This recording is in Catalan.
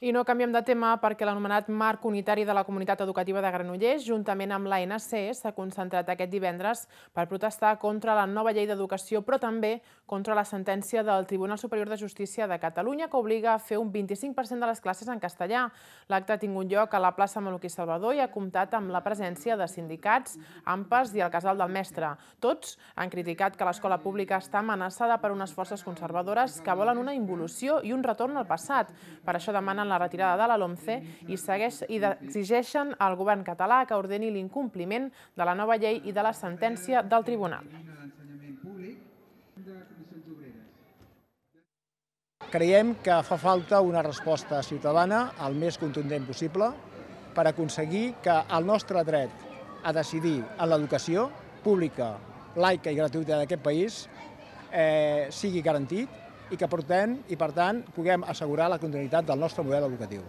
I no canviem de tema perquè l'anomenat marc unitari de la comunitat educativa de Granollers, juntament amb l'ANC, s'ha concentrat aquest divendres per protestar contra la nova llei d'educació, però també contra la sentència del Tribunal Superior de Justícia de Catalunya, que obliga a fer un 25% de les classes en castellà. L'acte ha tingut lloc a la plaça Maluquí Salvador i ha comptat amb la presència de sindicats, AMPAs i el casal del mestre. Tots han criticat que l'escola pública està amenaçada per unes forces conservadores que volen una involució i un retorn al passat. Per això demanen demanen la retirada de la LOMCE i, exigeixen al govern català que ordeni l'incompliment de la nova llei i de la sentència del tribunal. Creiem que fa falta una resposta ciutadana el més contundent possible per aconseguir que el nostre dret a decidir en l'educació pública, laica i gratuïta d'aquest país eh, sigui garantit i que portem i, per tant, puguem assegurar la continuïtat del nostre model educatiu.